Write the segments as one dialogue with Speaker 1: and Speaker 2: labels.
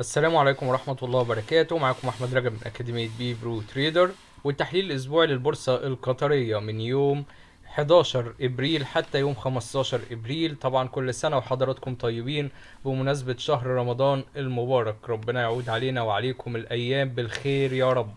Speaker 1: السلام عليكم ورحمة الله وبركاته معكم أحمد رجب من أكاديمية بي برو تريدر والتحليل الأسبوعي للبورصة القطرية من يوم 11 إبريل حتى يوم 15 إبريل طبعا كل سنة وحضراتكم طيبين بمناسبة شهر رمضان المبارك ربنا يعود علينا وعليكم الأيام بالخير يا رب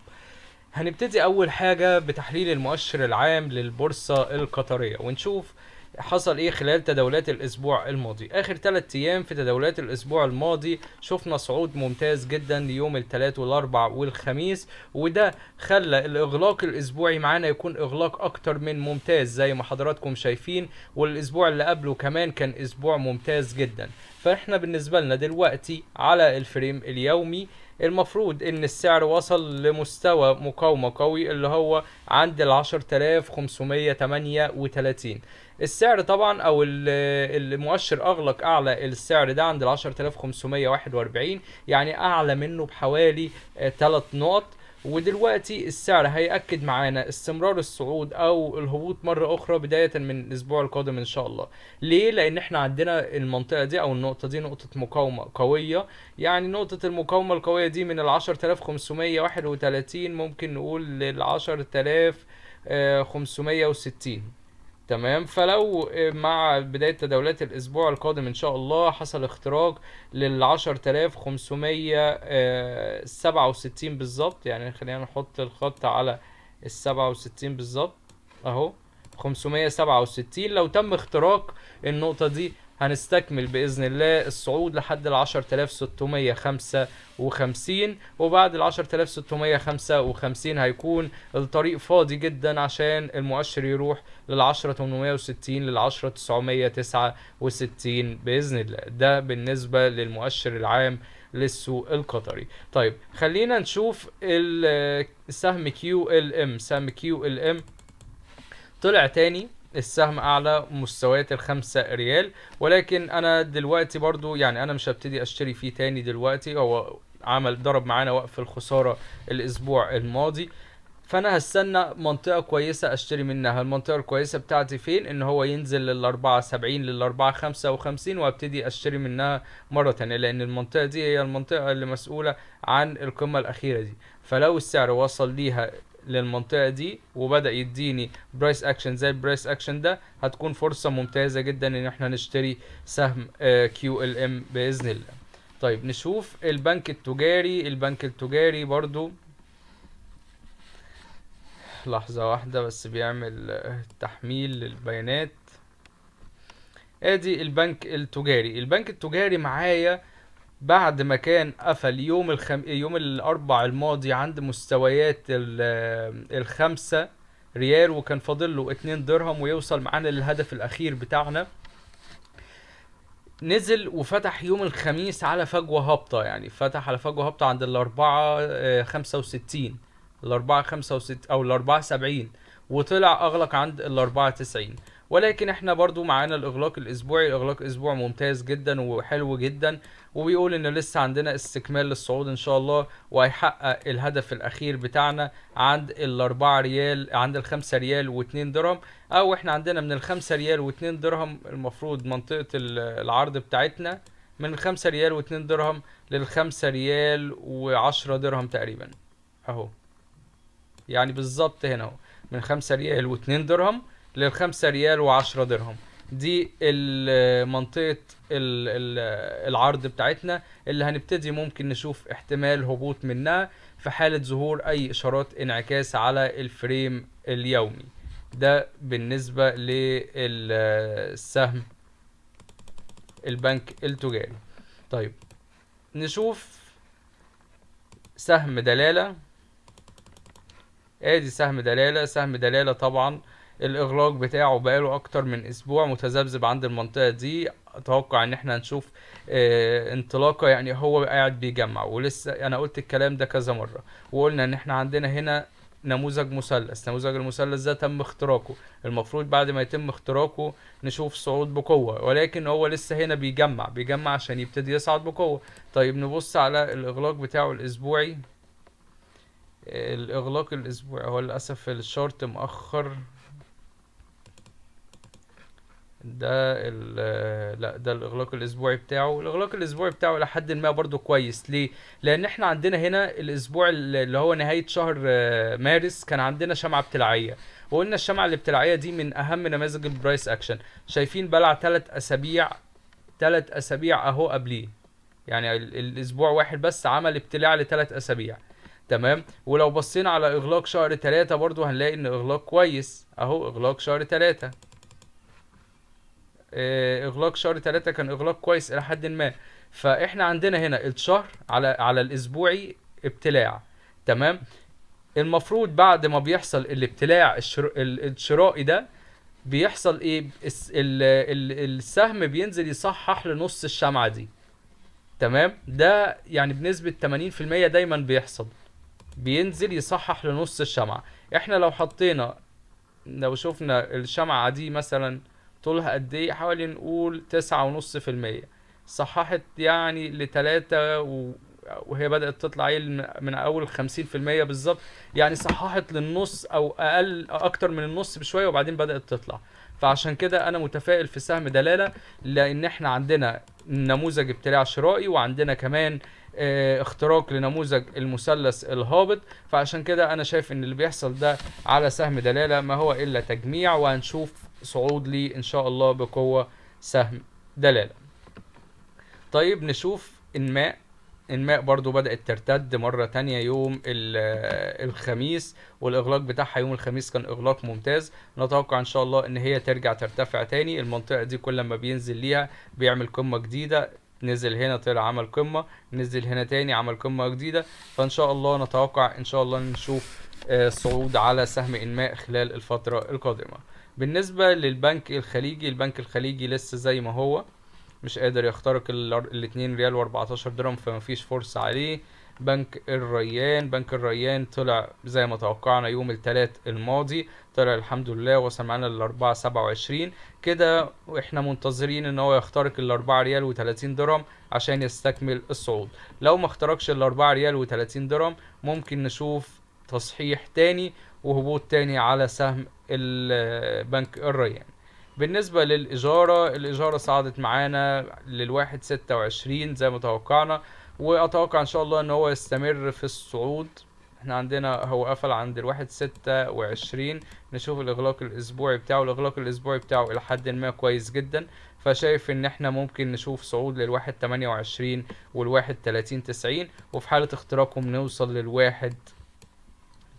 Speaker 1: هنبتدي أول حاجة بتحليل المؤشر العام للبورصة القطرية ونشوف حصل ايه خلال تداولات الاسبوع الماضي اخر ثلاث ايام في تداولات الاسبوع الماضي شفنا صعود ممتاز جدا ليوم الثلاث والاربع والخميس وده خلى الاغلاق الاسبوعي معانا يكون اغلاق اكتر من ممتاز زي ما حضراتكم شايفين والاسبوع اللي قبله كمان كان اسبوع ممتاز جدا فاحنا بالنسبه لنا دلوقتي على الفريم اليومي المفروض ان السعر وصل لمستوى مقاومة قوي اللي هو عند ال 10538 السعر طبعا او المؤشر اغلق اعلى السعر ده عند ال 10541 يعني اعلى منه بحوالي 3 نقط ودلوقتي السعر هيأكد معانا استمرار الصعود او الهبوط مرة اخرى بداية من الاسبوع القادم ان شاء الله ليه لان احنا عندنا المنطقة دي او النقطة دي نقطة مقاومة قوية يعني نقطة المقاومة القوية دي من ال 10531 ممكن نقول لل آه، وستين تمام فلو مع بداية تداولات الأسبوع القادم إن شاء الله حصل اختراق لل 10567 آه، بالظبط يعني خلينا نحط الخط على ال 67 بالظبط أهو 567 لو تم اختراق النقطة دي هنستكمل باذن الله الصعود لحد ال 10655 وبعد ال 10655 هيكون الطريق فاضي جدا عشان المؤشر يروح لل 10860 لل 10969 باذن الله ده بالنسبه للمؤشر العام للسوق القطري طيب خلينا نشوف السهم كيو ال ام سهم كيو ال ام طلع تاني السهم اعلى مستويات الخمسة ريال ولكن انا دلوقتي برضو يعني انا مش هبتدي اشتري فيه تاني دلوقتي هو عمل ضرب معانا وقف الخسارة الاسبوع الماضي فانا هستنى منطقه كويسه اشتري منها المنطقه الكويسه بتاعتي فين ان هو ينزل لل للاربعة لل 455 وابتدي اشتري منها مره تانية لان المنطقه دي هي المنطقه اللي مسؤوله عن القمه الاخيره دي فلو السعر وصل ليها للمنطقه دي وبدا يديني برايس اكشن زي البرايس اكشن ده هتكون فرصه ممتازه جدا ان احنا نشتري سهم كيو ال ام باذن الله طيب نشوف البنك التجاري البنك التجاري برضو لحظة واحدة بس بيعمل تحميل للبيانات ادي البنك التجاري البنك التجاري معايا بعد ما كان قفل يوم الخم... يوم الاربع الماضي عند مستويات ال... الخمسة ريال وكان فاضل له 2 درهم ويوصل معانا للهدف الاخير بتاعنا نزل وفتح يوم الخميس على فجوة هابطة يعني فتح على فجوة هابطة عند الأربعة آه، خمسة وستين الأربعة خمسة وست أو الأربعة سبعين وطلع أغلق عند الأربعة تسعين ولكن احنا برضو معانا الاغلاق الاسبوعي الاغلاق اسبوع ممتاز جدا وحلو جدا وبيقول ان لسه عندنا استكمال للصعود ان شاء الله وهيحقق الهدف الاخير بتاعنا عند الاربعة ريال عند الخمسة ريال واتنين درهم او احنا عندنا من الخمسة ريال واتنين درهم المفروض منطقة العرض بتاعتنا من الخمسة ريال واتنين درهم للخمسة ريال وعشرة درهم تقريبا اهو يعني بالظبط هنا اهو من خمسة ريال واتنين درهم للخمسة ريال وعشرة درهم دي منطقة العرض بتاعتنا اللي هنبتدي ممكن نشوف احتمال هبوط منها في حالة ظهور أي إشارات انعكاس على الفريم اليومي ده بالنسبة للسهم البنك التجاري طيب نشوف سهم دلالة ادي سهم دلالة سهم دلالة طبعا الاغلاق بتاعه بقاله اكتر من اسبوع متذبذب عند المنطقه دي اتوقع ان احنا هنشوف آه، انطلاقه يعني هو قاعد بيجمع ولسه انا قلت الكلام ده كذا مره وقلنا ان احنا عندنا هنا نموذج مثلث نموذج المثلث ده تم اختراقه المفروض بعد ما يتم اختراقه نشوف صعود بقوة ولكن هو لسه هنا بيجمع بيجمع عشان يبتدي يصعد بقوة طيب نبص على الإغلاق بتاعه الأسبوعي آه، الإغلاق الأسبوعي هو للأسف الشورت مأخر ده لا ده الاغلاق الاسبوعي بتاعه الاغلاق الاسبوعي بتاعه لحد ما برضو كويس ليه لان احنا عندنا هنا الاسبوع اللي هو نهايه شهر آه، مارس كان عندنا شمعه بتلعيه وقلنا الشمعه اللي بتلعيه دي من اهم نماذج البرايس اكشن شايفين بلع ثلاث اسابيع ثلاث اسابيع اهو قبليه يعني الاسبوع واحد بس عمل ابتلاع لثلاث اسابيع تمام ولو بصينا على اغلاق شهر ثلاثة برضو هنلاقي ان اغلاق كويس اهو اغلاق شهر ثلاثة آه، اغلاق شهر ثلاثة كان اغلاق كويس الى حد ما فاحنا عندنا هنا الشهر على على الاسبوعي ابتلاع تمام المفروض بعد ما بيحصل الابتلاع الشر... الشرائي ده بيحصل ايه السهم بينزل يصحح لنص الشمعة دي تمام ده يعني بنسبة 80% دايما بيحصل بينزل يصحح لنص الشمعة احنا لو حطينا لو شفنا الشمعة دي مثلا طولها قد ايه حوالي نقول تسعة ونص في المية صححت يعني لتلاتة و... وهي بدأت تطلع ايه من أول خمسين في المية بالظبط يعني صححت للنص أو أقل أكتر من النص بشوية وبعدين بدأت تطلع فعشان كده أنا متفائل في سهم دلالة لأن إحنا عندنا نموذج ابتلاع شرائي وعندنا كمان آه، اختراق لنموذج المثلث الهابط فعشان كده أنا شايف إن اللي بيحصل ده على سهم دلالة ما هو إلا تجميع وهنشوف صعود لي ان شاء الله بقوة سهم دلالة طيب نشوف انماء انماء برضو بدأت ترتد مرة تانية يوم آه، الخميس والإغلاق بتاعها يوم الخميس كان إغلاق ممتاز نتوقع إن شاء الله إن هي ترجع ترتفع تاني المنطقة دي كل ما بينزل ليها بيعمل قمة جديدة نزل هنا طلع عمل قمة نزل هنا تاني عمل قمة جديدة فإن شاء الله نتوقع إن شاء الله نشوف آه، صعود على سهم إنماء خلال الفترة القادمة بالنسبة للبنك الخليجي البنك الخليجي لسه زي ما هو مش قادر يخترق الاتنين ريال واربعتاشر درهم فمفيش فرصة عليه بنك الريان بنك الريان طلع زي ما توقعنا يوم الثلاث الماضي طلع الحمد لله وصل معانا للأربعة سبعة وعشرين كده واحنا منتظرين ان هو يخترق الأربعة ريال وتلاتين درهم عشان يستكمل الصعود لو ما اخترقش الأربعة ريال وتلاتين درهم ممكن نشوف تصحيح تاني وهبوط تاني على سهم البنك الريان بالنسبة للإجارة الإجارة صعدت معانا للواحد ستة وعشرين زي ما توقعنا وأتوقع إن شاء الله إن هو يستمر في الصعود احنا عندنا هو قفل عند الواحد ستة وعشرين نشوف الإغلاق الأسبوعي بتاعه الإغلاق الأسبوعي بتاعه إلى حد ما كويس جدا فشايف إن احنا ممكن نشوف صعود للواحد تمانية وعشرين والواحد تلاتين تسعين وفي حالة اختراقهم نوصل للواحد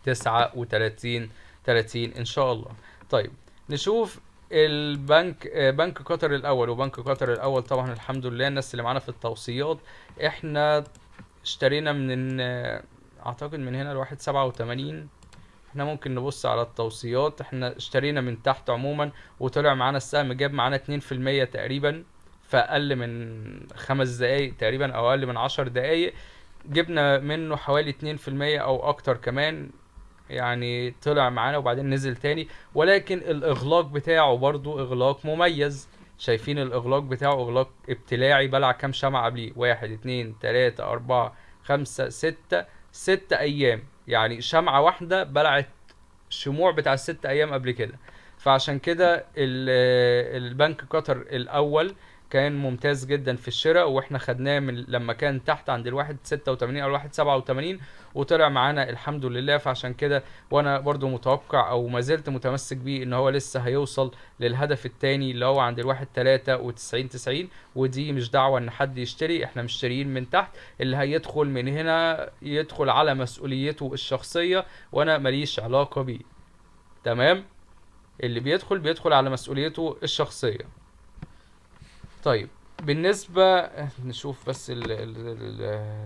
Speaker 1: 39 30 ان شاء الله طيب نشوف البنك آه، بنك قطر الاول وبنك قطر الاول طبعا الحمد لله الناس اللي معانا في التوصيات احنا اشترينا من آه، اعتقد من هنا لواحد سبعة وتمانين احنا ممكن نبص على التوصيات احنا اشترينا من تحت عموما وطلع معانا السهم جاب معانا اتنين في المية تقريبا فاقل من خمس دقايق تقريبا او اقل من عشر دقايق جبنا منه حوالي اتنين في المية او اكتر كمان يعني طلع معانا وبعدين نزل تاني ولكن الاغلاق بتاعه برضو اغلاق مميز شايفين الاغلاق بتاعه اغلاق ابتلاعي بلع كام شمعة قبليه واحد اتنين تلاتة اربعة خمسة ستة ست ايام يعني شمعة واحدة بلعت شموع بتاع الست ايام قبل كده فعشان كده البنك قطر الاول كان ممتاز جدا في الشراء واحنا خدناه من لما كان تحت عند الواحد 86 او الواحد 87 وطلع معانا الحمد لله فعشان كده وانا برضو متوقع او ما زلت متمسك بيه ان هو لسه هيوصل للهدف الثاني اللي هو عند الواحد 93 90 ودي مش دعوه ان حد يشتري احنا مشتريين من تحت اللي هيدخل من هنا يدخل على مسؤوليته الشخصيه وانا ماليش علاقه بيه تمام اللي بيدخل بيدخل على مسؤوليته الشخصيه طيب بالنسبة نشوف بس ال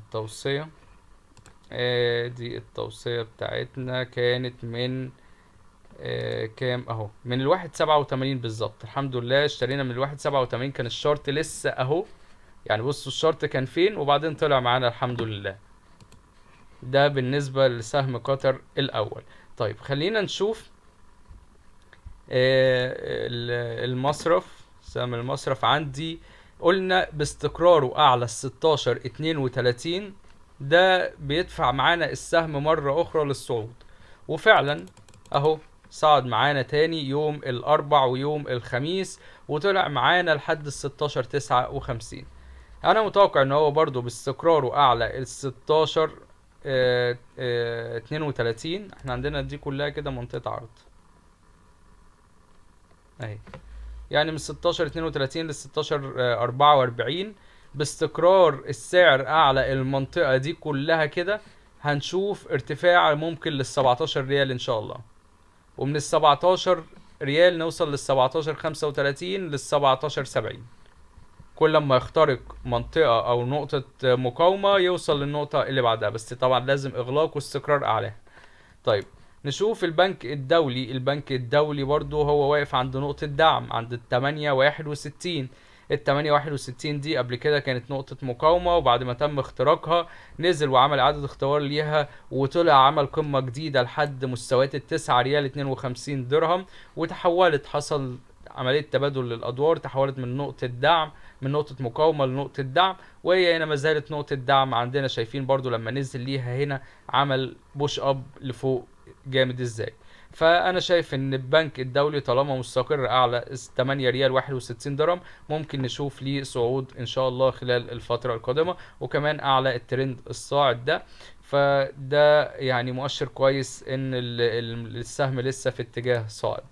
Speaker 1: التوصية آه، دي التوصية بتاعتنا كانت من آه، كام اهو من الواحد سبعة وتمانين بالظبط الحمد لله اشترينا من الواحد سبعة وتمانين كان الشورت لسه اهو يعني بصوا الشورت كان فين وبعدين طلع معانا الحمد لله ده بالنسبة لسهم قطر الاول طيب خلينا نشوف آه، المصرف سهم المصرف عندي قلنا باستقراره اعلى ال 16 32 ده بيدفع معانا السهم مرة اخرى للصعود وفعلا اهو صعد معانا تاني يوم الاربع ويوم الخميس وطلع معانا لحد ال 16 59 انا متوقع ان هو برضو باستقراره اعلى ال 16 32 احنا عندنا دي كلها كده منطقة عرض اهي يعني من 16 32 ل 16 44 باستقرار السعر اعلى المنطقه دي كلها كده هنشوف ارتفاع ممكن لل 17 ريال ان شاء الله ومن ال 17 ريال نوصل لل 17 35 لل 17 70 كل ما يخترق منطقة أو نقطة مقاومة يوصل للنقطة اللي بعدها بس طبعا لازم إغلاق واستقرار أعلاها طيب نشوف البنك الدولي البنك الدولي برضو هو واقف عند نقطة دعم عند التمانية واحد وستين التمانية واحد وستين دي قبل كده كانت نقطة مقاومة وبعد ما تم اختراقها نزل وعمل عدد اختبار ليها وطلع عمل قمة جديدة لحد مستويات التسعة ريال اتنين وخمسين درهم وتحولت حصل عملية تبادل للأدوار تحولت من نقطة دعم من نقطة مقاومة لنقطة دعم وهي هنا ما زالت نقطة دعم عندنا شايفين برضو لما نزل ليها هنا عمل بوش أب لفوق جامد ازاي فانا شايف ان البنك الدولي طالما مستقر اعلى 8 ريال 61 درهم ممكن نشوف ليه صعود ان شاء الله خلال الفتره القادمه وكمان اعلى الترند الصاعد ده فده يعني مؤشر كويس ان السهم لسه في اتجاه صاعد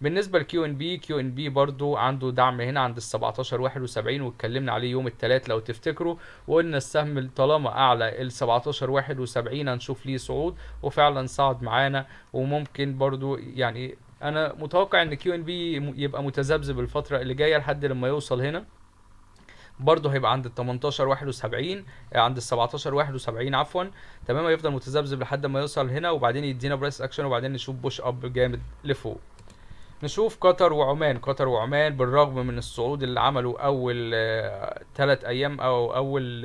Speaker 1: بالنسبه لكيو ان بي كيو ان بي برضو عنده دعم هنا عند ال 17 71 واتكلمنا عليه يوم الثلاث لو تفتكروا وقلنا السهم طالما اعلى ال 17 71 هنشوف ليه صعود وفعلا صعد معانا وممكن برضو يعني انا متوقع ان كيو ان بي يبقى متذبذب الفتره اللي جايه لحد لما يوصل هنا برضه هيبقى عند ال 18 71 آه، عند ال 17 71 عفوا تمام هيفضل متذبذب لحد ما يوصل هنا وبعدين يدينا برايس اكشن وبعدين نشوف بوش اب جامد لفوق نشوف قطر وعمان قطر وعمان بالرغم من الصعود اللي عمله اول ثلاث آه، ايام او اول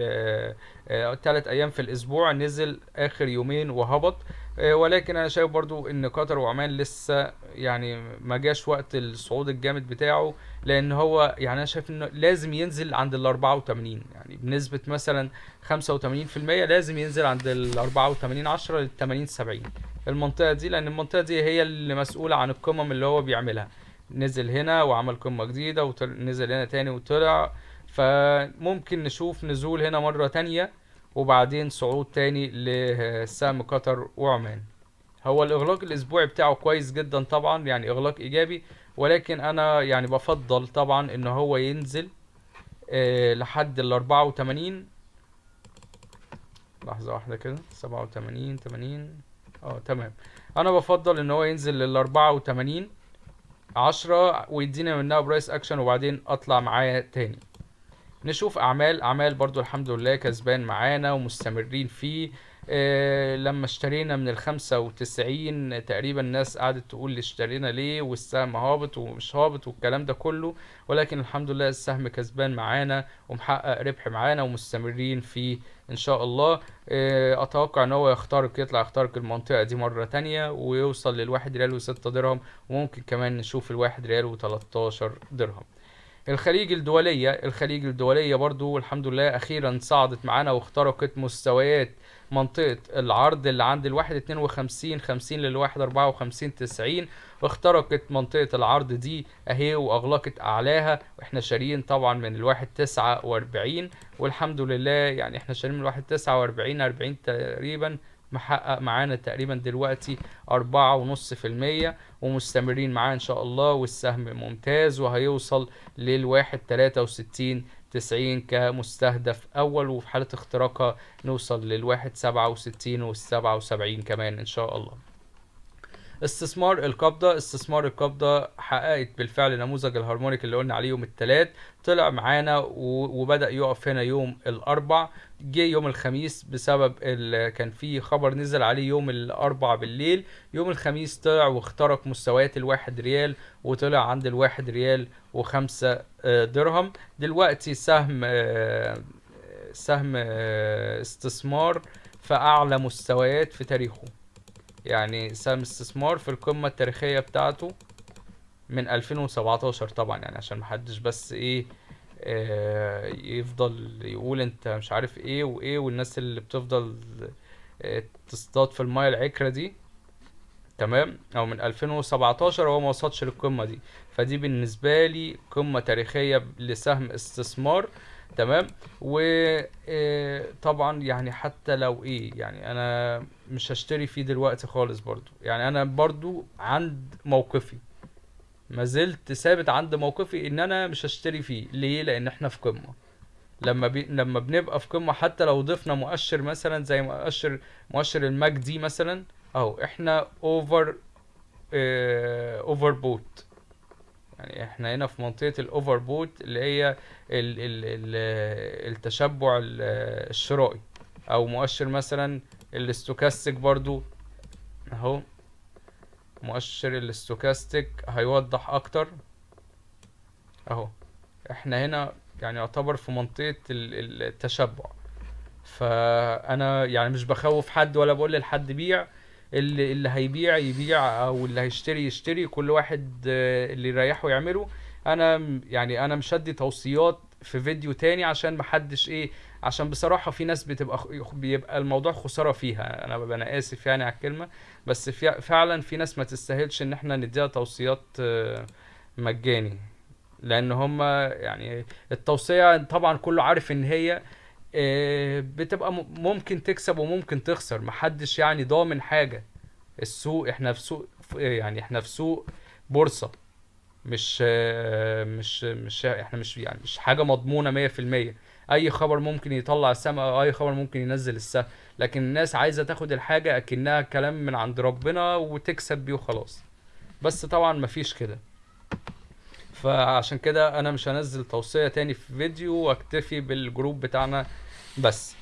Speaker 1: ثلاث آه، آه، ايام في الاسبوع نزل اخر يومين وهبط ولكن انا شايف برضو ان قطر وعمان لسه يعني ما جاش وقت الصعود الجامد بتاعه لان هو يعني انا شايف انه لازم ينزل عند ال 84 يعني بنسبه مثلا 85% لازم ينزل عند ال 84 10 لل 80 70 المنطقه دي لان المنطقه دي هي اللي مسؤوله عن القمم اللي هو بيعملها نزل هنا وعمل قمه جديده ونزل هنا تاني وطلع فممكن نشوف نزول هنا مره تانية وبعدين صعود تاني لسهم قطر وعمان هو الاغلاق الاسبوعي بتاعه كويس جدا طبعا يعني اغلاق ايجابي ولكن انا يعني بفضل طبعا ان هو ينزل آه، لحد ال 84 لحظه واحده كده 87 80 اه تمام انا بفضل ان هو ينزل لل 84 10 ويديني منها برايس اكشن وبعدين اطلع معاه تاني نشوف اعمال اعمال برضو الحمد لله كسبان معانا ومستمرين فيه آه، لما اشترينا من الخمسة وتسعين تقريبا الناس قعدت تقول لي اشترينا ليه والسهم هابط ومش هابط والكلام ده كله ولكن الحمد لله السهم كسبان معانا ومحقق ربح معانا ومستمرين فيه ان شاء الله آه، اتوقع ان هو يخترق يطلع يخترق المنطقه دي مره تانية ويوصل للواحد ريال وستة درهم وممكن كمان نشوف الواحد ريال و13 درهم الخليج الدولية الخليج الدولية برضو الحمد لله أخيرا صعدت معانا واخترقت مستويات منطقة العرض اللي عند الواحد وخمسين 50 للواحد وخمسين 90 اخترقت منطقة العرض دي اهي واغلقت اعلاها واحنا شاريين طبعا من الواحد واربعين والحمد لله يعني احنا شاريين من الواحد واربعين 40 تقريبا محقق معانا تقريبا دلوقتي أربعة ونص في المية ومستمرين معاه إن شاء الله والسهم ممتاز وهيوصل للواحد تلاتة وستين تسعين كمستهدف أول وفي حالة اختراقها نوصل للواحد سبعة وستين والسبعة وسبعين كمان إن شاء الله استثمار القبضه استثمار القبضه حققت بالفعل نموذج الهارمونيك اللي قلنا عليه يوم الثلاث طلع معانا وبدا يقف هنا يوم الاربع جه يوم الخميس بسبب كان في خبر نزل عليه يوم الاربع بالليل يوم الخميس طلع واخترق مستويات الواحد ريال وطلع عند الواحد ريال وخمسة آه، درهم دلوقتي سهم آه، سهم آه، استثمار في اعلى مستويات في تاريخه يعني سام استثمار في القمة التاريخية بتاعته من 2017 طبعا يعني عشان محدش بس ايه آه يفضل يقول انت مش عارف ايه وايه والناس اللي بتفضل آه تصطاد في المايه العكرة دي تمام او من 2017 هو ما وصلش للقمة دي فدي بالنسبة لي قمة تاريخية لسهم استثمار تمام وطبعا آه، يعني حتى لو ايه يعني انا مش هشتري فيه دلوقتي خالص برضو يعني انا برضو عند موقفي ما زلت ثابت عند موقفي ان انا مش هشتري فيه ليه لان احنا في قمه لما بي... لما بنبقى في قمه حتى لو ضفنا مؤشر مثلا زي مؤشر مؤشر الماك دي مثلا اهو احنا اوفر اوفر بوت يعني احنا هنا في منطقه الاوفر بوت اللي هي الـ الـ الـ التشبع الشرائي او مؤشر مثلا الاستوكاستيك برضو اهو مؤشر الاستوكاستيك هيوضح اكتر اهو احنا هنا يعني يعتبر في منطقه التشبع فانا يعني مش بخوف حد ولا بقول لحد بيع اللي اللي هيبيع يبيع او اللي هيشتري يشتري كل واحد آه، اللي يريحه يعمله انا يعني انا مشدي توصيات في فيديو تاني عشان محدش ايه عشان بصراحه في ناس بتبقى بيبقى الموضوع خساره فيها انا انا اسف يعني على الكلمه بس في فعلا في ناس ما تستاهلش ان احنا نديها توصيات آه، مجاني لان هم يعني التوصيه طبعا كله عارف ان هي آه، بتبقى ممكن تكسب وممكن تخسر محدش يعني ضامن حاجه السوق احنا في سوق يعني احنا في سوق بورصه مش آه، مش مش احنا مش يعني مش حاجه مضمونه 100% اي خبر ممكن يطلع السماء او اي خبر ممكن ينزل السهم لكن الناس عايزه تاخد الحاجه اكنها كلام من عند ربنا وتكسب بيه وخلاص بس طبعا مفيش كده فعشان كده انا مش هنزل توصيه تاني في فيديو واكتفي بالجروب بتاعنا بس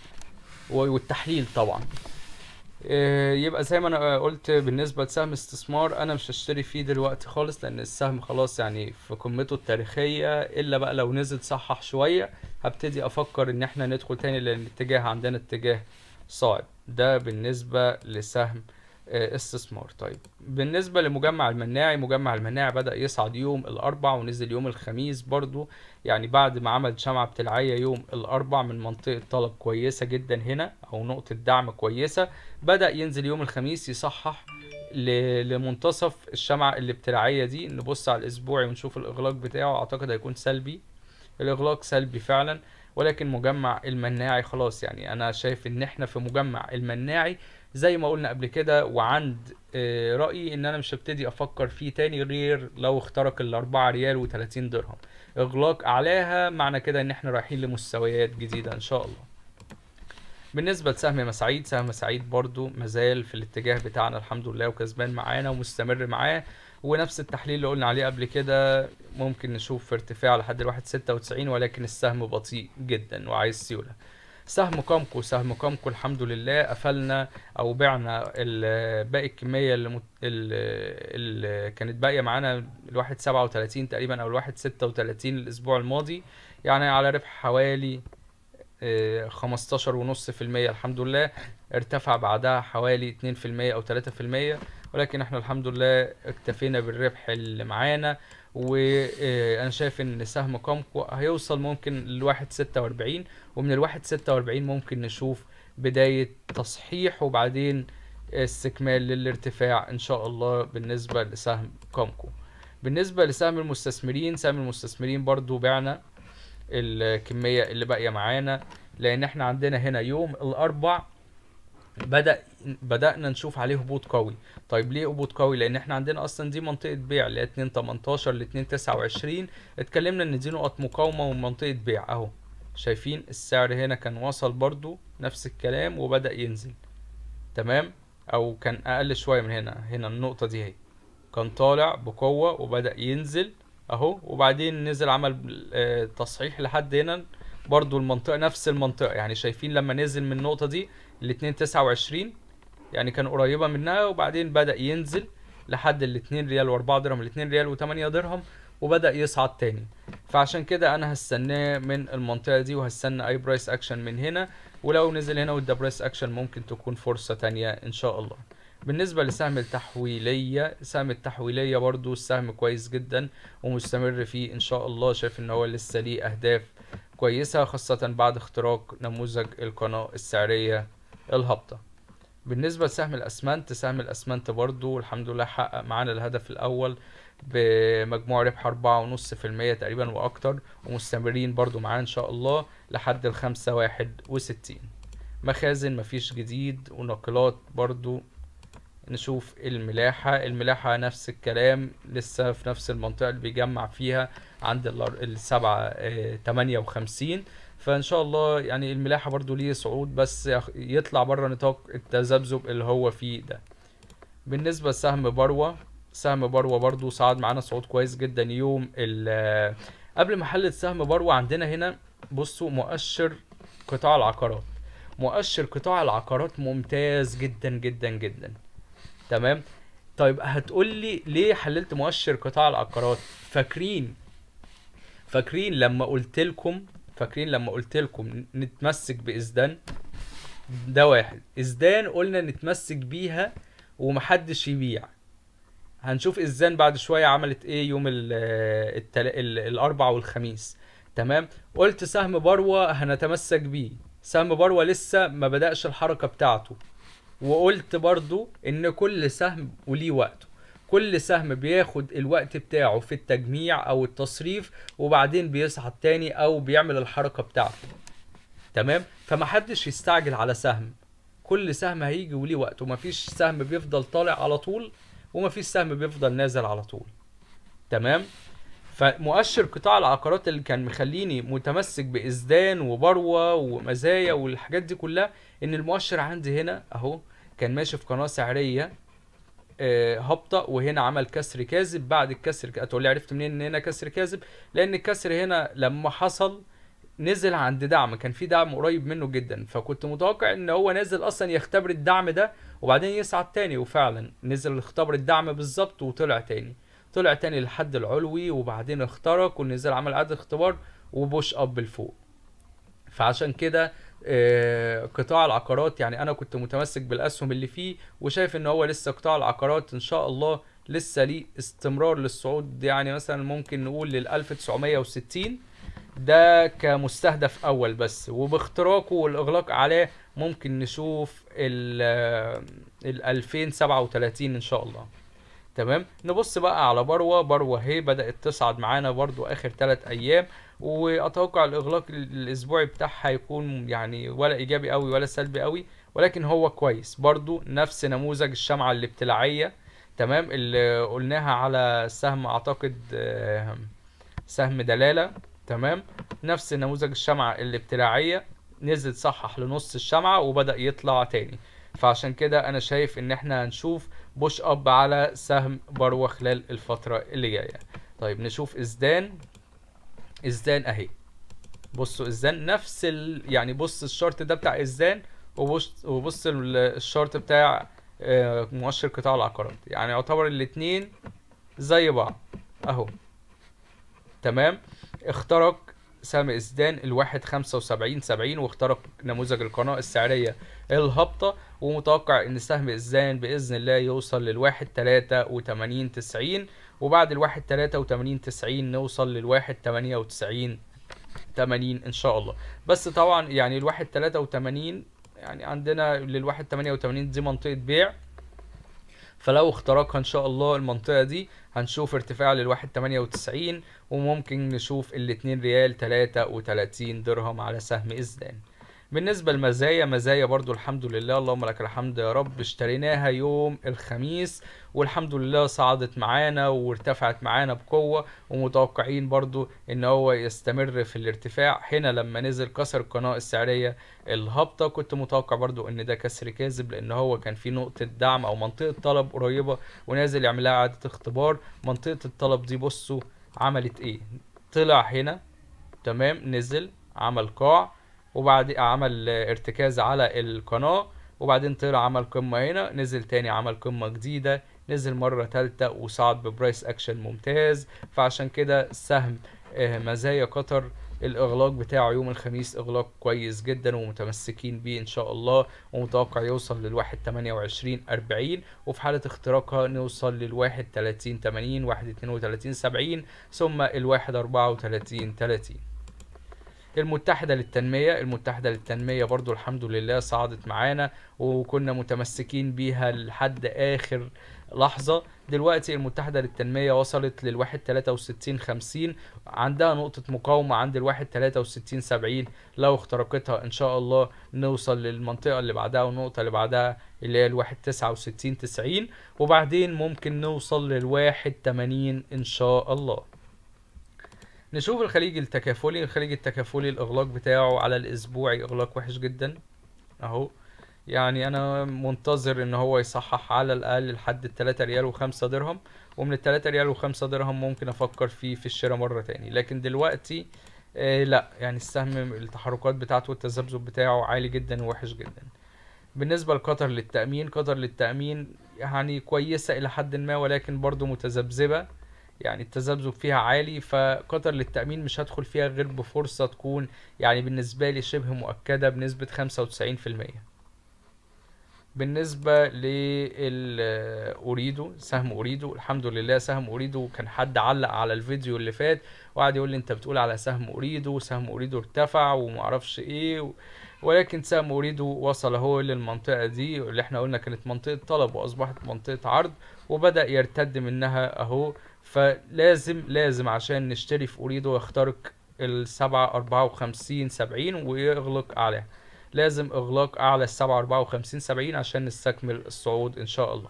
Speaker 1: والتحليل طبعا آه، يبقى زي ما انا قلت بالنسبه لسهم استثمار انا مش هشتري فيه دلوقتي خالص لان السهم خلاص يعني في قمته التاريخيه الا بقى لو نزل صحح شويه هبتدي افكر ان احنا ندخل تاني لان الاتجاه عندنا اتجاه صاعد ده بالنسبه لسهم آه، استثمار طيب بالنسبة لمجمع المناعي مجمع المناعي بدأ يصعد يوم الأربع ونزل يوم الخميس برضو يعني بعد ما عمل شمعة بتلعية يوم الأربع من منطقة طلب كويسة جدا هنا أو نقطة دعم كويسة بدأ ينزل يوم الخميس يصحح لمنتصف الشمعة الابتلاعية دي نبص على الأسبوعي ونشوف الإغلاق بتاعه أعتقد هيكون سلبي الإغلاق سلبي فعلا ولكن مجمع المناعي خلاص يعني أنا شايف إن إحنا في مجمع المناعي زي ما قلنا قبل كده وعند آه، رأيي ان انا مش هبتدي افكر فيه تاني غير لو اخترق الاربعة ريال و30 درهم اغلاق اعلاها معنى كده ان احنا رايحين لمستويات جديدة ان شاء الله بالنسبة لسهم مسعيد سهم مسعيد برضو مازال في الاتجاه بتاعنا الحمد لله وكسبان معانا ومستمر معاه ونفس التحليل اللي قلنا عليه قبل كده ممكن نشوف ارتفاع لحد الواحد ستة وتسعين ولكن السهم بطيء جدا وعايز سيولة سهم كومكو سهم كومكو الحمد لله قفلنا او بعنا باقي الكميه اللي, مت... اللي كانت باقيه معانا الواحد 37 تقريبا او الواحد 36 الاسبوع الماضي يعني على ربح حوالي 15.5% آه، الحمد لله ارتفع بعدها حوالي 2% او 3% ولكن احنا الحمد لله اكتفينا بالربح اللي معانا وانا شايف ان سهم كومكو هيوصل ممكن لواحد ستة واربعين ومن الواحد ستة واربعين ممكن نشوف بداية تصحيح وبعدين استكمال للارتفاع ان شاء الله بالنسبة لسهم كومكو بالنسبة لسهم المستثمرين سهم المستثمرين برضو بعنا الكمية اللي باقية معانا لان احنا عندنا هنا يوم الاربع بدأ بدانا نشوف عليه هبوط قوي طيب ليه هبوط قوي لان احنا عندنا اصلا دي منطقه بيع اللي هي 218 ل 229 اتكلمنا ان دي نقط مقاومه ومنطقه بيع اهو شايفين السعر هنا كان وصل برضو نفس الكلام وبدا ينزل تمام او كان اقل شويه من هنا هنا النقطه دي هي كان طالع بقوه وبدا ينزل اهو وبعدين نزل عمل آه، تصحيح لحد هنا برضو المنطقه نفس المنطقه يعني شايفين لما نزل من النقطه دي ل 229 يعني كان قريبه منها وبعدين بدا ينزل لحد ال 2 ريال و4 درهم ال 2 ريال و8 درهم وبدا يصعد تاني فعشان كده انا هستناه من المنطقه دي وهستنى اي برايس اكشن من هنا ولو نزل هنا وده برايس اكشن ممكن تكون فرصه تانية ان شاء الله بالنسبه لسهم التحويليه سهم التحويليه برضو السهم كويس جدا ومستمر فيه ان شاء الله شايف ان هو لسه ليه اهداف كويسه خاصه بعد اختراق نموذج القناه السعريه الهابطه بالنسبة لسهم الأسمنت سهم الأسمنت برضو الحمد لله حقق معانا الهدف الأول بمجموع ربح أربعة ونص في المية تقريبا وأكتر ومستمرين برضو معانا إن شاء الله لحد الخمسة واحد وستين مخازن مفيش جديد ونقلات برضو نشوف الملاحة الملاحة نفس الكلام لسه في نفس المنطقة اللي بيجمع فيها عند السبعة آه، تمانية وخمسين فان شاء الله يعني الملاحه برضو ليه صعود بس يطلع بره نطاق التذبذب اللي هو فيه ده بالنسبه لسهم بروه سهم بروه برضو صعد معانا صعود كويس جدا يوم ال قبل ما حلت سهم بروه عندنا هنا بصوا مؤشر قطاع العقارات مؤشر قطاع العقارات ممتاز جدا جدا جدا تمام طيب هتقول لي ليه حللت مؤشر قطاع العقارات فاكرين فاكرين لما قلت لكم فاكرين لما قلت لكم نتمسك بإزدان ده واحد إزدان قلنا نتمسك بيها ومحدش يبيع هنشوف إزدان بعد شوية عملت إيه يوم ال التل... الأربع والخميس تمام قلت سهم بروة هنتمسك بيه سهم بروة لسه ما بدأش الحركة بتاعته وقلت برضو إن كل سهم وليه وقته كل سهم بياخد الوقت بتاعه في التجميع او التصريف وبعدين بيصعد تاني او بيعمل الحركه بتاعته تمام فمحدش يستعجل على سهم كل سهم هيجي وليه وقت ومفيش سهم بيفضل طالع على طول ومفيش سهم بيفضل نازل على طول تمام فمؤشر قطاع العقارات اللي كان مخليني متمسك بإزدان وبروة ومزايا والحاجات دي كلها إن المؤشر عندي هنا أهو كان ماشي في قناة سعرية آه، هبطة وهنا عمل كسر كاذب بعد الكسر هتقول لي عرفت منين ان هنا كسر كاذب لان الكسر هنا لما حصل نزل عند دعم كان في دعم قريب منه جدا فكنت متوقع ان هو نازل اصلا يختبر الدعم ده وبعدين يصعد تاني وفعلا نزل اختبر الدعم بالظبط وطلع تاني طلع تاني للحد العلوي وبعدين اخترق ونزل عمل عدد اختبار وبوش اب لفوق فعشان كده آه، قطاع العقارات يعني انا كنت متمسك بالاسهم اللي فيه وشايف ان هو لسه قطاع العقارات ان شاء الله لسه ليه استمرار للصعود يعني مثلا ممكن نقول لل 1960 ده كمستهدف اول بس وباختراقه والاغلاق عليه ممكن نشوف ال 2037 آه، ان شاء الله تمام نبص بقى على بروه بروه هي بدات تصعد معانا برضو اخر ثلاث ايام واتوقع الاغلاق الاسبوعي بتاعها هيكون يعني ولا ايجابي قوي ولا سلبي قوي ولكن هو كويس برضو نفس نموذج الشمعه الابتلاعيه تمام اللي قلناها على سهم اعتقد آه، سهم دلاله تمام نفس نموذج الشمعه الابتلاعيه نزل صحح لنص الشمعه وبدا يطلع تاني فعشان كده انا شايف ان احنا هنشوف بوش اب على سهم بروة خلال الفترة اللي جاية طيب نشوف ازدان ازدان اهي بصوا ازدان نفس ال... يعني بص الشارت ده بتاع ازدان وبص وبص الشارت بتاع آه، مؤشر قطاع العقارات يعني يعتبر الاتنين زي بعض اهو تمام اخترق سهم إسدان الواحد خمسة وسبعين سبعين واخترق نموذج القناة السعرية الهابطة ومتوقع إن سهم إسدان بإذن الله يوصل للواحد تلاتة وتمانين تسعين وبعد الواحد تلاتة وتمانين تسعين نوصل للواحد تمانية وتسعين تمانين إن شاء الله بس طبعا يعني الواحد تلاتة وتمانين يعني عندنا للواحد تمانية وتمانين دي منطقة بيع فلو اخترقها ان شاء الله المنطقه دي هنشوف ارتفاع للواحد وتسعين وممكن نشوف الاتنين ريال وتلاتين درهم على سهم ازدان بالنسبة لمزايا مزايا برضو الحمد لله اللهم لك الحمد يا رب اشتريناها يوم الخميس والحمد لله صعدت معانا وارتفعت معانا بقوة ومتوقعين برضو ان هو يستمر في الارتفاع هنا لما نزل كسر القناة السعرية الهابطة كنت متوقع برضو ان ده كسر كاذب لان هو كان في نقطة دعم او منطقة طلب قريبة ونازل يعملها عادة اعادة اختبار منطقة الطلب دي بصوا عملت ايه طلع هنا تمام نزل عمل قاع وبعد عمل ارتكاز على القناة وبعدين طلع عمل قمة هنا نزل تاني عمل قمة جديدة نزل مرة تالتة وصعد ببرايس اكشن ممتاز فعشان كده سهم آه، مزايا قطر الاغلاق بتاعه يوم الخميس اغلاق كويس جدا ومتمسكين بيه ان شاء الله ومتوقع يوصل للواحد تمانية وعشرين اربعين وفي حاله اختراقها نوصل للواحد تلاتين تمانين واحد وتلاتين سبعين ثم الواحد اربعة وتلاتين تلاتين المتحدة للتنمية المتحدة للتنمية برضو الحمد لله صعدت معانا وكنا متمسكين بيها لحد آخر لحظة دلوقتي المتحدة للتنمية وصلت للواحد وستين خمسين عندها نقطة مقاومة عند الواحد وستين سبعين لو اخترقتها إن شاء الله نوصل للمنطقة اللي بعدها والنقطة اللي بعدها اللي هي الواحد وستين تسعين وبعدين ممكن نوصل للواحد تمانين إن شاء الله نشوف الخليج التكافلي الخليج التكافلي الاغلاق بتاعه على الاسبوعي اغلاق وحش جدا اهو يعني انا منتظر ان هو يصحح على الاقل لحد ال 3 ريال و5 درهم ومن ال 3 ريال و5 درهم ممكن افكر فيه في الشراء مره تاني لكن دلوقتي آه لا يعني السهم التحركات بتاعته والتذبذب بتاعه عالي جدا ووحش جدا بالنسبه لقطر للتامين قطر للتامين يعني كويسه الى حد ما ولكن برضو متذبذبه يعني التذبذب فيها عالي فقطر للتأمين مش هدخل فيها غير بفرصة تكون يعني بالنسبة لي شبه مؤكدة بنسبة 95% بالنسبة لأوريدو سهم أوريدو الحمد لله سهم أوريدو كان حد علق على الفيديو اللي فات وقعد يقول لي أنت بتقول على سهم أوريدو سهم أوريدو ارتفع ومعرفش إيه و... ولكن سهم أوريدو وصل هو للمنطقة دي اللي احنا قلنا كانت منطقة طلب وأصبحت منطقة عرض وبدأ يرتد منها أهو فلازم لازم عشان نشتري في اوريدو يخترق السبعة أربعة وخمسين سبعين ويغلق اعلى لازم إغلاق أعلى السبعة أربعة وخمسين سبعين عشان نستكمل الصعود إن شاء الله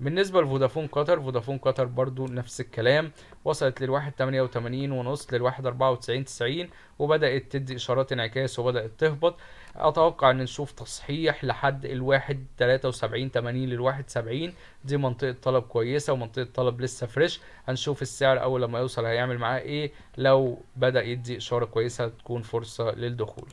Speaker 1: بالنسبة لفودافون قطر فودافون قطر برضو نفس الكلام وصلت للواحد تمانية وتمانين ونص للواحد أربعة وتسعين تسعين وبدأت تدي إشارات انعكاس وبدأت تهبط أتوقع إن نشوف تصحيح لحد الواحد تلاتة وسبعين تمانين للواحد سبعين دي منطقة طلب كويسة ومنطقة طلب لسه فريش هنشوف السعر أول لما يوصل هيعمل معاه إيه لو بدأ يدي إشارة كويسة تكون فرصة للدخول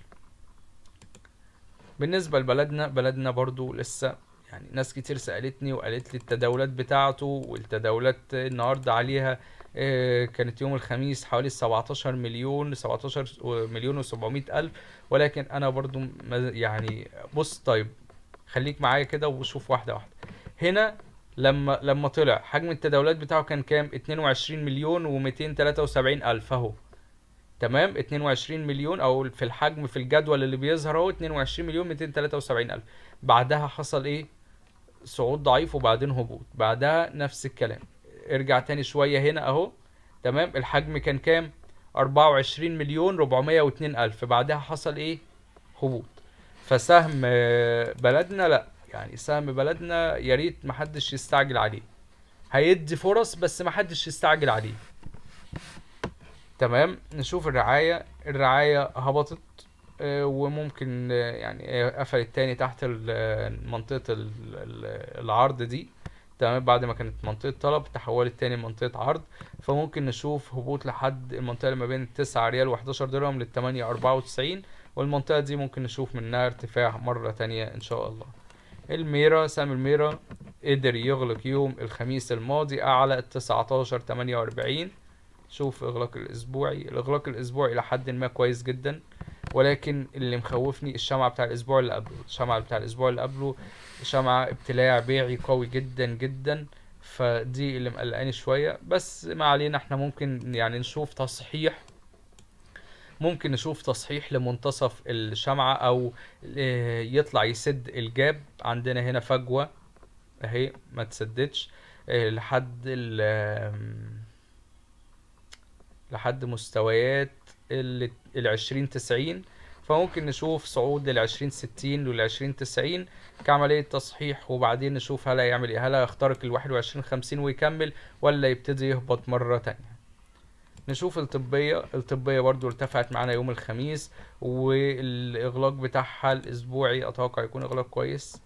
Speaker 1: بالنسبة لبلدنا بلدنا برضو لسه يعني ناس كتير سالتني وقالت لي التداولات بتاعته والتداولات النهارده عليها آه، كانت يوم الخميس حوالي 17 مليون 17 مليون و700 الف ولكن انا برضو يعني بص طيب خليك معايا كده وشوف واحده واحده هنا لما لما طلع حجم التداولات بتاعه كان كام 22 مليون و273 الف اهو تمام 22 مليون او في الحجم في الجدول اللي بيظهر اهو 22 مليون 273 الف بعدها حصل ايه صعود ضعيف وبعدين هبوط بعدها نفس الكلام ارجع تاني شويه هنا اهو تمام الحجم كان كام 24 مليون 402 الف بعدها حصل ايه هبوط فسهم بلدنا لا يعني سهم بلدنا يا ريت محدش يستعجل عليه هيدي فرص بس محدش يستعجل عليه تمام نشوف الرعاية الرعاية هبطت آه، وممكن آه، يعني قفلت تاني تحت آه، منطقة العرض دي تمام بعد ما كانت منطقة طلب تحولت تاني منطقة عرض فممكن نشوف هبوط لحد المنطقة اللي ما بين التسعة ريال وحداشر درهم للتمانية أربعة وتسعين والمنطقة دي ممكن نشوف منها ارتفاع مرة تانية إن شاء الله الميرا سام الميرا قدر يغلق يوم الخميس الماضي أعلى عشر تمانية وأربعين شوف اغلاق الاسبوعي الاغلاق الاسبوعي الى حد ما كويس جدا ولكن اللي مخوفني الشمعة بتاع الاسبوع اللي قبله الشمعة بتاع الاسبوع اللي قبله شمعة ابتلاع بيعي قوي جدا جدا فدي اللي مقلقاني شوية بس ما علينا احنا ممكن يعني نشوف تصحيح ممكن نشوف تصحيح لمنتصف الشمعة او آه، يطلع يسد الجاب عندنا هنا فجوة اهي ما تسدتش آه، لحد ال لحد مستويات ال 20 90 فممكن نشوف صعود لل 20 60 لل 20 90 كعمليه تصحيح وبعدين نشوف هل هيعمل ايه هل هيخترق ال 21 50 ويكمل ولا يبتدي يهبط مره تانية نشوف الطبية الطبية برضو ارتفعت معانا يوم الخميس والإغلاق بتاعها الأسبوعي أتوقع يكون إغلاق كويس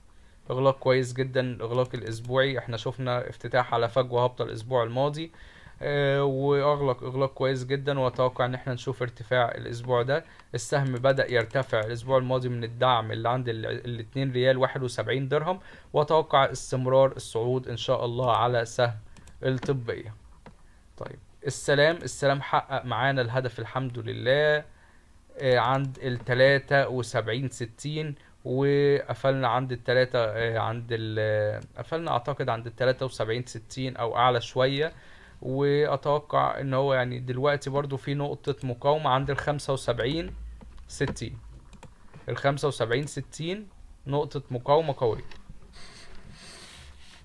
Speaker 1: إغلاق كويس جدا الإغلاق الأسبوعي احنا شفنا افتتاح على فجوة هابطة الأسبوع الماضي آه، واغلق اغلاق كويس جدا واتوقع ان احنا نشوف ارتفاع الاسبوع ده السهم بدا يرتفع الاسبوع الماضي من الدعم اللي عند ال 2 ريال 71 درهم واتوقع استمرار الصعود ان شاء الله على سهم الطبيه طيب السلام السلام حقق معانا الهدف الحمد لله آه، عند ال 73 60 وقفلنا عند التلاتة آه، عند ال قفلنا اعتقد عند التلاتة وسبعين ستين او اعلى شوية واتوقع ان هو يعني دلوقتي برضو في نقطة مقاومة عند ال 75 60 ال 75 60 نقطة مقاومة قوية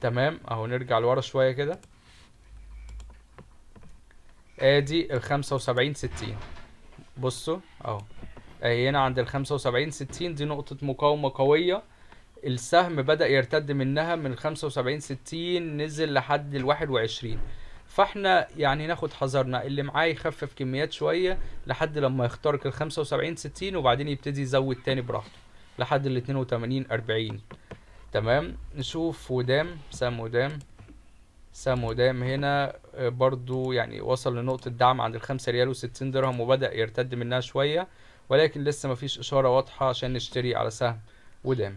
Speaker 1: تمام اهو نرجع لورا شوية كده ادي ال 75 60 بصوا اهو اهي هنا عند ال 75 60 دي نقطة مقاومة قوية السهم بدأ يرتد منها من ال 75 60 نزل لحد ال 21 فاحنا يعني ناخد حذرنا اللي معاه يخفف كميات شويه لحد لما يخترق ال 75 60 وبعدين يبتدي يزود تاني براحته لحد ال 82 40 تمام نشوف ودام سام ودام سام ودام هنا آه، برضو يعني وصل لنقطة دعم عند الخمسة ريال وستين درهم وبدأ يرتد منها شوية ولكن لسه مفيش إشارة واضحة عشان نشتري على سهم ودام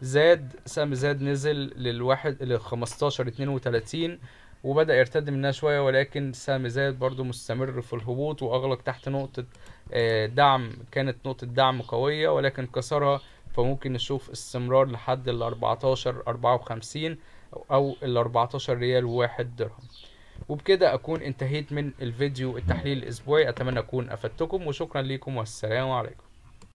Speaker 1: زاد سهم زاد نزل للواحد ل 15 32 وبدأ يرتد منها شوية ولكن السهم زايد برضو مستمر في الهبوط وأغلق تحت نقطة آه، دعم كانت نقطة دعم قوية ولكن كسرها فممكن نشوف استمرار لحد ال 14 54 أو ال 14 ريال وواحد درهم وبكده أكون انتهيت من الفيديو التحليل الأسبوعي أتمنى أكون أفدتكم وشكرا ليكم والسلام عليكم